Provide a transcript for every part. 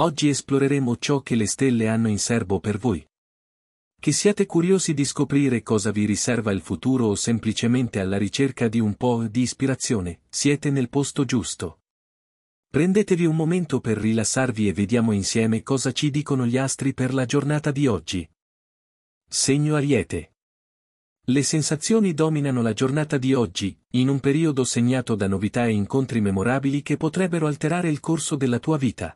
Oggi esploreremo ciò che le stelle hanno in serbo per voi. Che siate curiosi di scoprire cosa vi riserva il futuro o semplicemente alla ricerca di un po' di ispirazione, siete nel posto giusto. Prendetevi un momento per rilassarvi e vediamo insieme cosa ci dicono gli astri per la giornata di oggi. Segno Ariete. Le sensazioni dominano la giornata di oggi, in un periodo segnato da novità e incontri memorabili che potrebbero alterare il corso della tua vita.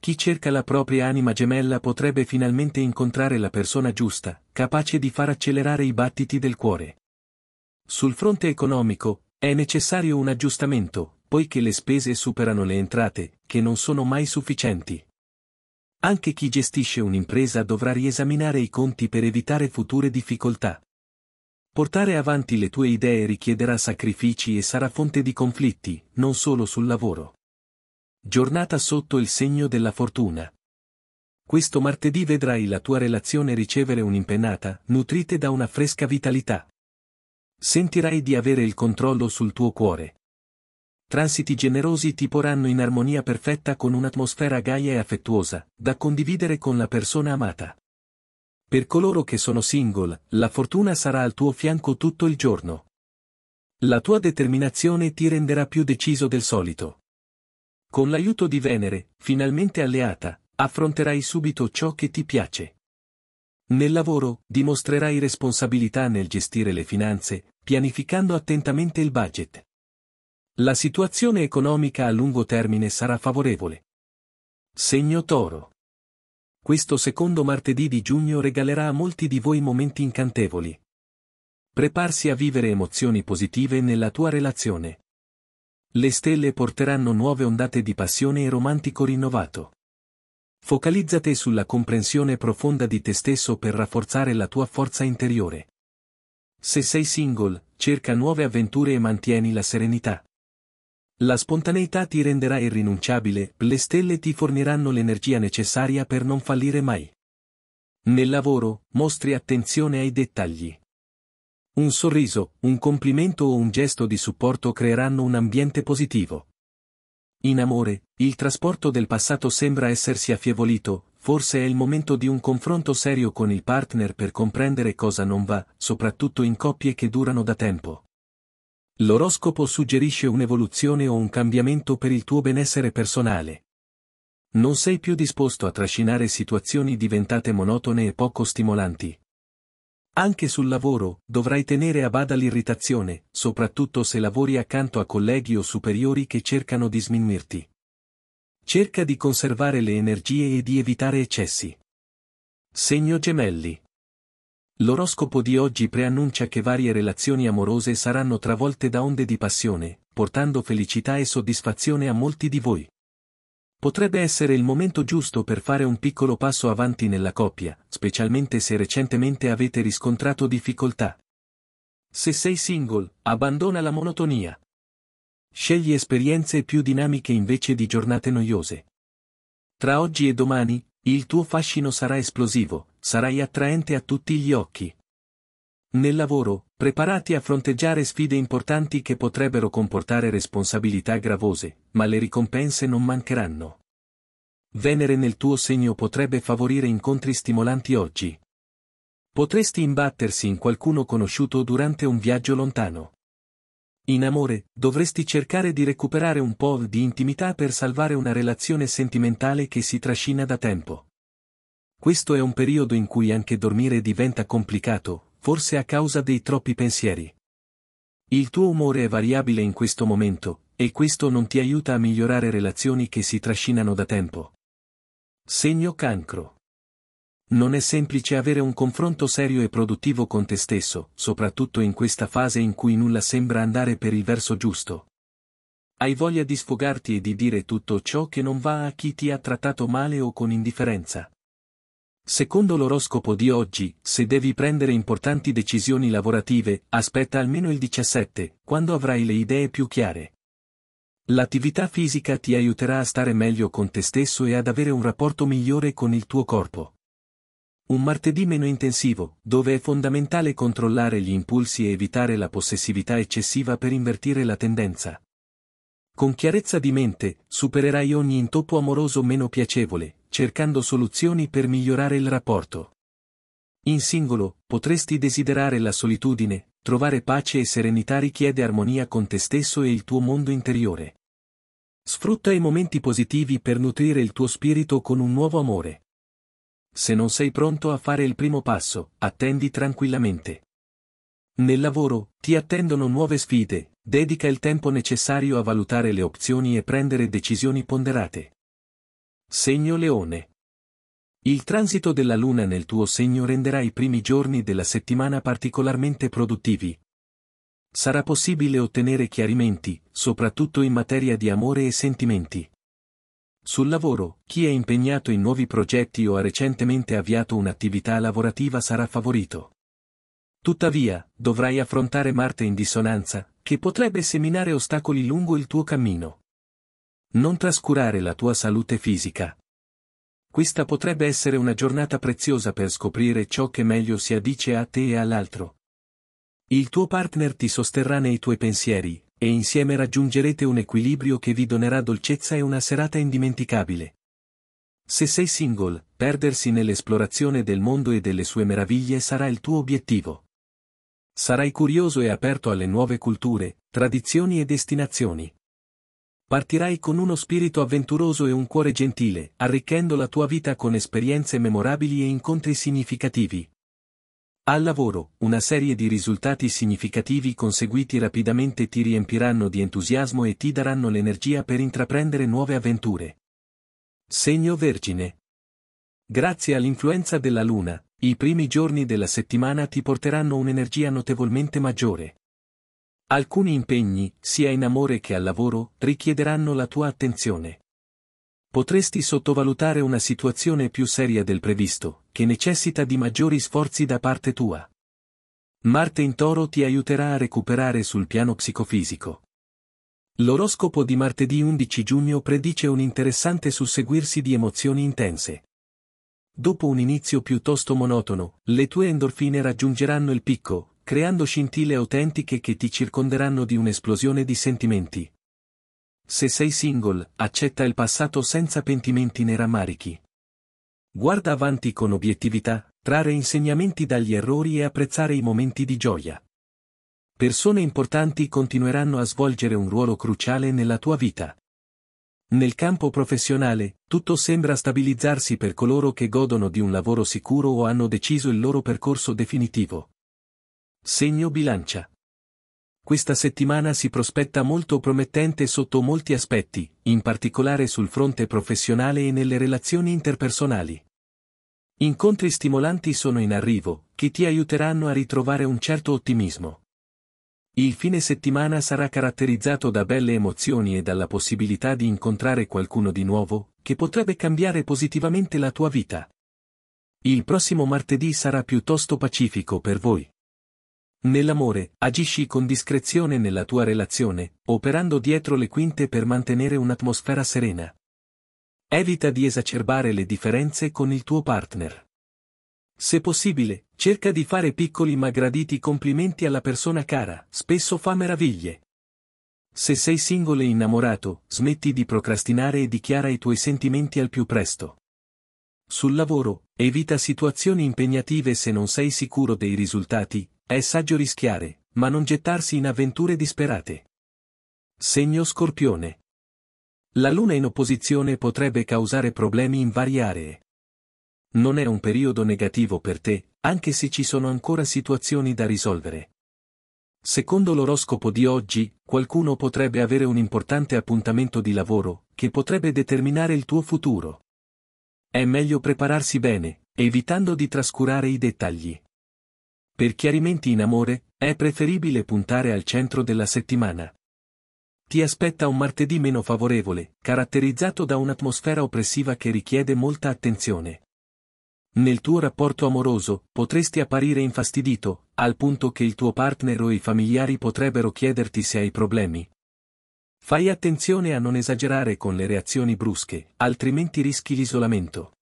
Chi cerca la propria anima gemella potrebbe finalmente incontrare la persona giusta, capace di far accelerare i battiti del cuore. Sul fronte economico, è necessario un aggiustamento, poiché le spese superano le entrate, che non sono mai sufficienti. Anche chi gestisce un'impresa dovrà riesaminare i conti per evitare future difficoltà. Portare avanti le tue idee richiederà sacrifici e sarà fonte di conflitti, non solo sul lavoro. Giornata sotto il segno della fortuna. Questo martedì vedrai la tua relazione ricevere un'impennata, nutrite da una fresca vitalità. Sentirai di avere il controllo sul tuo cuore. Transiti generosi ti porranno in armonia perfetta con un'atmosfera gaia e affettuosa, da condividere con la persona amata. Per coloro che sono single, la fortuna sarà al tuo fianco tutto il giorno. La tua determinazione ti renderà più deciso del solito. Con l'aiuto di Venere, finalmente alleata, affronterai subito ciò che ti piace. Nel lavoro, dimostrerai responsabilità nel gestire le finanze, pianificando attentamente il budget. La situazione economica a lungo termine sarà favorevole. Segno Toro. Questo secondo martedì di giugno regalerà a molti di voi momenti incantevoli. Preparsi a vivere emozioni positive nella tua relazione. Le stelle porteranno nuove ondate di passione e romantico rinnovato. Focalizzate sulla comprensione profonda di te stesso per rafforzare la tua forza interiore. Se sei single, cerca nuove avventure e mantieni la serenità. La spontaneità ti renderà irrinunciabile, le stelle ti forniranno l'energia necessaria per non fallire mai. Nel lavoro, mostri attenzione ai dettagli. Un sorriso, un complimento o un gesto di supporto creeranno un ambiente positivo. In amore, il trasporto del passato sembra essersi affievolito, forse è il momento di un confronto serio con il partner per comprendere cosa non va, soprattutto in coppie che durano da tempo. L'oroscopo suggerisce un'evoluzione o un cambiamento per il tuo benessere personale. Non sei più disposto a trascinare situazioni diventate monotone e poco stimolanti. Anche sul lavoro, dovrai tenere a bada l'irritazione, soprattutto se lavori accanto a colleghi o superiori che cercano di sminuirti. Cerca di conservare le energie e di evitare eccessi. Segno gemelli. L'oroscopo di oggi preannuncia che varie relazioni amorose saranno travolte da onde di passione, portando felicità e soddisfazione a molti di voi. Potrebbe essere il momento giusto per fare un piccolo passo avanti nella coppia, specialmente se recentemente avete riscontrato difficoltà. Se sei single, abbandona la monotonia. Scegli esperienze più dinamiche invece di giornate noiose. Tra oggi e domani, il tuo fascino sarà esplosivo, sarai attraente a tutti gli occhi. Nel lavoro, preparati a fronteggiare sfide importanti che potrebbero comportare responsabilità gravose, ma le ricompense non mancheranno. Venere nel tuo segno potrebbe favorire incontri stimolanti oggi. Potresti imbattersi in qualcuno conosciuto durante un viaggio lontano. In amore, dovresti cercare di recuperare un po' di intimità per salvare una relazione sentimentale che si trascina da tempo. Questo è un periodo in cui anche dormire diventa complicato, forse a causa dei troppi pensieri. Il tuo umore è variabile in questo momento, e questo non ti aiuta a migliorare relazioni che si trascinano da tempo. Segno cancro. Non è semplice avere un confronto serio e produttivo con te stesso, soprattutto in questa fase in cui nulla sembra andare per il verso giusto. Hai voglia di sfogarti e di dire tutto ciò che non va a chi ti ha trattato male o con indifferenza. Secondo l'oroscopo di oggi, se devi prendere importanti decisioni lavorative, aspetta almeno il 17, quando avrai le idee più chiare. L'attività fisica ti aiuterà a stare meglio con te stesso e ad avere un rapporto migliore con il tuo corpo. Un martedì meno intensivo, dove è fondamentale controllare gli impulsi e evitare la possessività eccessiva per invertire la tendenza. Con chiarezza di mente, supererai ogni intoppo amoroso meno piacevole, cercando soluzioni per migliorare il rapporto. In singolo, potresti desiderare la solitudine, trovare pace e serenità richiede armonia con te stesso e il tuo mondo interiore. Sfrutta i momenti positivi per nutrire il tuo spirito con un nuovo amore. Se non sei pronto a fare il primo passo, attendi tranquillamente. Nel lavoro, ti attendono nuove sfide, dedica il tempo necessario a valutare le opzioni e prendere decisioni ponderate. Segno Leone. Il transito della Luna nel tuo segno renderà i primi giorni della settimana particolarmente produttivi. Sarà possibile ottenere chiarimenti, soprattutto in materia di amore e sentimenti. Sul lavoro, chi è impegnato in nuovi progetti o ha recentemente avviato un'attività lavorativa sarà favorito. Tuttavia, dovrai affrontare Marte in dissonanza, che potrebbe seminare ostacoli lungo il tuo cammino. Non trascurare la tua salute fisica. Questa potrebbe essere una giornata preziosa per scoprire ciò che meglio si addice a te e all'altro. Il tuo partner ti sosterrà nei tuoi pensieri, e insieme raggiungerete un equilibrio che vi donerà dolcezza e una serata indimenticabile. Se sei single, perdersi nell'esplorazione del mondo e delle sue meraviglie sarà il tuo obiettivo. Sarai curioso e aperto alle nuove culture, tradizioni e destinazioni. Partirai con uno spirito avventuroso e un cuore gentile, arricchendo la tua vita con esperienze memorabili e incontri significativi. Al lavoro, una serie di risultati significativi conseguiti rapidamente ti riempiranno di entusiasmo e ti daranno l'energia per intraprendere nuove avventure. Segno Vergine. Grazie all'influenza della Luna, i primi giorni della settimana ti porteranno un'energia notevolmente maggiore. Alcuni impegni, sia in amore che al lavoro, richiederanno la tua attenzione. Potresti sottovalutare una situazione più seria del previsto, che necessita di maggiori sforzi da parte tua. Marte in toro ti aiuterà a recuperare sul piano psicofisico. L'oroscopo di martedì 11 giugno predice un interessante susseguirsi di emozioni intense. Dopo un inizio piuttosto monotono, le tue endorfine raggiungeranno il picco, creando scintille autentiche che ti circonderanno di un'esplosione di sentimenti. Se sei single, accetta il passato senza pentimenti né rammarichi. Guarda avanti con obiettività, trarre insegnamenti dagli errori e apprezzare i momenti di gioia. Persone importanti continueranno a svolgere un ruolo cruciale nella tua vita. Nel campo professionale, tutto sembra stabilizzarsi per coloro che godono di un lavoro sicuro o hanno deciso il loro percorso definitivo. Segno bilancia. Questa settimana si prospetta molto promettente sotto molti aspetti, in particolare sul fronte professionale e nelle relazioni interpersonali. Incontri stimolanti sono in arrivo, che ti aiuteranno a ritrovare un certo ottimismo. Il fine settimana sarà caratterizzato da belle emozioni e dalla possibilità di incontrare qualcuno di nuovo, che potrebbe cambiare positivamente la tua vita. Il prossimo martedì sarà piuttosto pacifico per voi. Nell'amore, agisci con discrezione nella tua relazione, operando dietro le quinte per mantenere un'atmosfera serena. Evita di esacerbare le differenze con il tuo partner. Se possibile, cerca di fare piccoli ma graditi complimenti alla persona cara, spesso fa meraviglie. Se sei singolo e innamorato, smetti di procrastinare e dichiara i tuoi sentimenti al più presto. Sul lavoro, evita situazioni impegnative se non sei sicuro dei risultati, è saggio rischiare, ma non gettarsi in avventure disperate. Segno Scorpione. La luna in opposizione potrebbe causare problemi in varie aree. Non è un periodo negativo per te, anche se ci sono ancora situazioni da risolvere. Secondo l'oroscopo di oggi, qualcuno potrebbe avere un importante appuntamento di lavoro, che potrebbe determinare il tuo futuro. È meglio prepararsi bene, evitando di trascurare i dettagli. Per chiarimenti in amore, è preferibile puntare al centro della settimana. Ti aspetta un martedì meno favorevole, caratterizzato da un'atmosfera oppressiva che richiede molta attenzione. Nel tuo rapporto amoroso, potresti apparire infastidito, al punto che il tuo partner o i familiari potrebbero chiederti se hai problemi. Fai attenzione a non esagerare con le reazioni brusche, altrimenti rischi l'isolamento.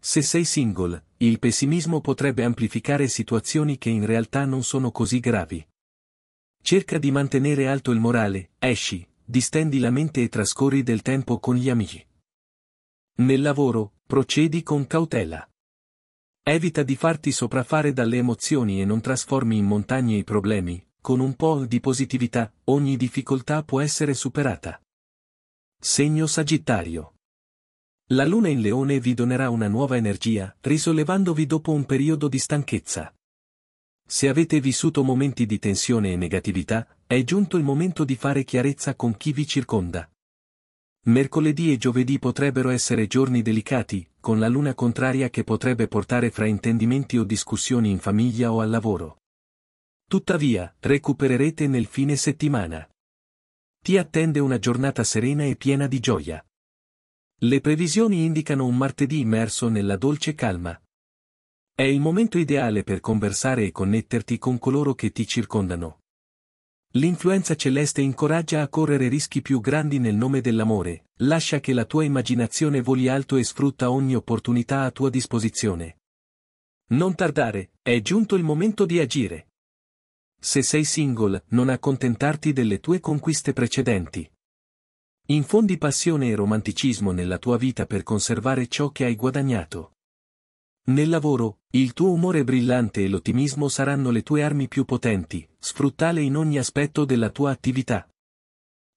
Se sei single, il pessimismo potrebbe amplificare situazioni che in realtà non sono così gravi. Cerca di mantenere alto il morale, esci, distendi la mente e trascorri del tempo con gli amici. Nel lavoro, procedi con cautela. Evita di farti sopraffare dalle emozioni e non trasformi in montagne i problemi, con un po' di positività, ogni difficoltà può essere superata. Segno Sagittario la luna in leone vi donerà una nuova energia, risollevandovi dopo un periodo di stanchezza. Se avete vissuto momenti di tensione e negatività, è giunto il momento di fare chiarezza con chi vi circonda. Mercoledì e giovedì potrebbero essere giorni delicati, con la luna contraria che potrebbe portare fraintendimenti o discussioni in famiglia o al lavoro. Tuttavia, recupererete nel fine settimana. Ti attende una giornata serena e piena di gioia. Le previsioni indicano un martedì immerso nella dolce calma. È il momento ideale per conversare e connetterti con coloro che ti circondano. L'influenza celeste incoraggia a correre rischi più grandi nel nome dell'amore, lascia che la tua immaginazione voli alto e sfrutta ogni opportunità a tua disposizione. Non tardare, è giunto il momento di agire. Se sei single, non accontentarti delle tue conquiste precedenti. Infondi passione e romanticismo nella tua vita per conservare ciò che hai guadagnato. Nel lavoro, il tuo umore brillante e l'ottimismo saranno le tue armi più potenti, sfruttale in ogni aspetto della tua attività.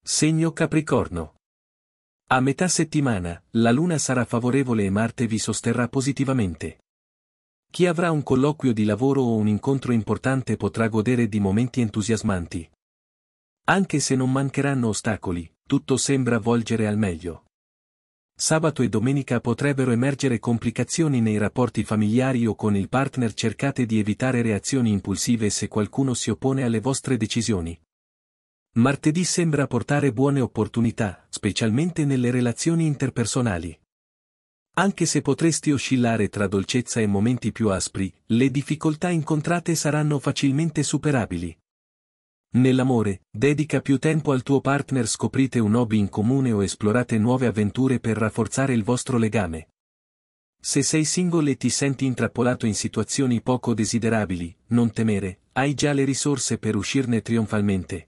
Segno Capricorno. A metà settimana, la Luna sarà favorevole e Marte vi sosterrà positivamente. Chi avrà un colloquio di lavoro o un incontro importante potrà godere di momenti entusiasmanti. Anche se non mancheranno ostacoli, tutto sembra volgere al meglio. Sabato e domenica potrebbero emergere complicazioni nei rapporti familiari o con il partner cercate di evitare reazioni impulsive se qualcuno si oppone alle vostre decisioni. Martedì sembra portare buone opportunità, specialmente nelle relazioni interpersonali. Anche se potresti oscillare tra dolcezza e momenti più aspri, le difficoltà incontrate saranno facilmente superabili. Nell'amore, dedica più tempo al tuo partner scoprite un hobby in comune o esplorate nuove avventure per rafforzare il vostro legame. Se sei single e ti senti intrappolato in situazioni poco desiderabili, non temere, hai già le risorse per uscirne trionfalmente.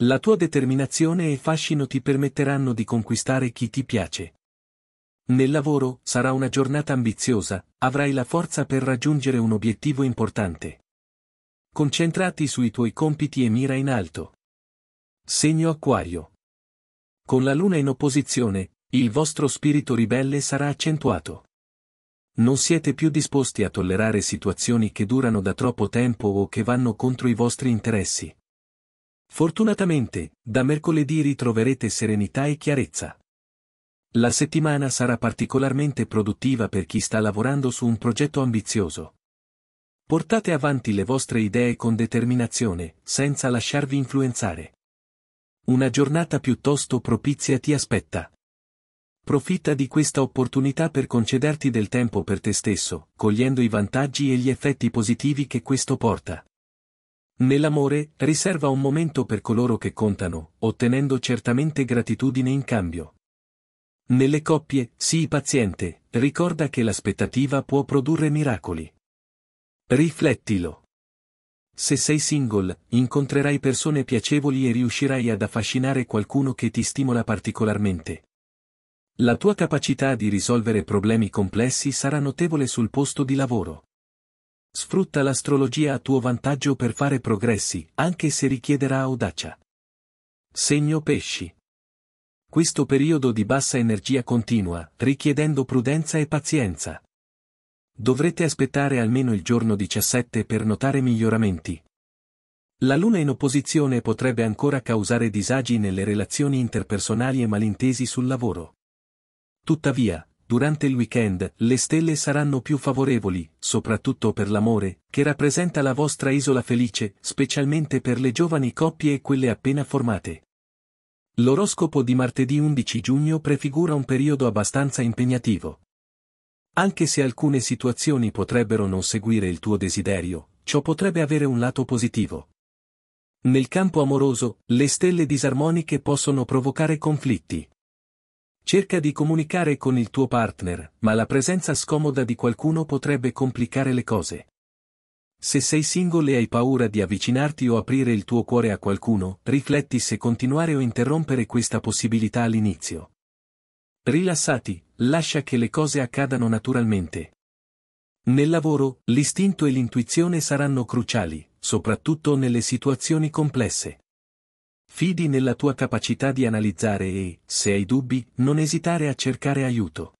La tua determinazione e fascino ti permetteranno di conquistare chi ti piace. Nel lavoro sarà una giornata ambiziosa, avrai la forza per raggiungere un obiettivo importante. Concentrati sui tuoi compiti e mira in alto. Segno Acquario. Con la luna in opposizione, il vostro spirito ribelle sarà accentuato. Non siete più disposti a tollerare situazioni che durano da troppo tempo o che vanno contro i vostri interessi. Fortunatamente, da mercoledì ritroverete serenità e chiarezza. La settimana sarà particolarmente produttiva per chi sta lavorando su un progetto ambizioso. Portate avanti le vostre idee con determinazione, senza lasciarvi influenzare. Una giornata piuttosto propizia ti aspetta. Profitta di questa opportunità per concederti del tempo per te stesso, cogliendo i vantaggi e gli effetti positivi che questo porta. Nell'amore, riserva un momento per coloro che contano, ottenendo certamente gratitudine in cambio. Nelle coppie, sii paziente, ricorda che l'aspettativa può produrre miracoli. Riflettilo. Se sei single, incontrerai persone piacevoli e riuscirai ad affascinare qualcuno che ti stimola particolarmente. La tua capacità di risolvere problemi complessi sarà notevole sul posto di lavoro. Sfrutta l'astrologia a tuo vantaggio per fare progressi, anche se richiederà audacia. Segno pesci. Questo periodo di bassa energia continua, richiedendo prudenza e pazienza. Dovrete aspettare almeno il giorno 17 per notare miglioramenti. La luna in opposizione potrebbe ancora causare disagi nelle relazioni interpersonali e malintesi sul lavoro. Tuttavia, durante il weekend, le stelle saranno più favorevoli, soprattutto per l'amore, che rappresenta la vostra isola felice, specialmente per le giovani coppie e quelle appena formate. L'oroscopo di martedì 11 giugno prefigura un periodo abbastanza impegnativo. Anche se alcune situazioni potrebbero non seguire il tuo desiderio, ciò potrebbe avere un lato positivo. Nel campo amoroso, le stelle disarmoniche possono provocare conflitti. Cerca di comunicare con il tuo partner, ma la presenza scomoda di qualcuno potrebbe complicare le cose. Se sei single e hai paura di avvicinarti o aprire il tuo cuore a qualcuno, rifletti se continuare o interrompere questa possibilità all'inizio. Rilassati, lascia che le cose accadano naturalmente. Nel lavoro, l'istinto e l'intuizione saranno cruciali, soprattutto nelle situazioni complesse. Fidi nella tua capacità di analizzare e, se hai dubbi, non esitare a cercare aiuto.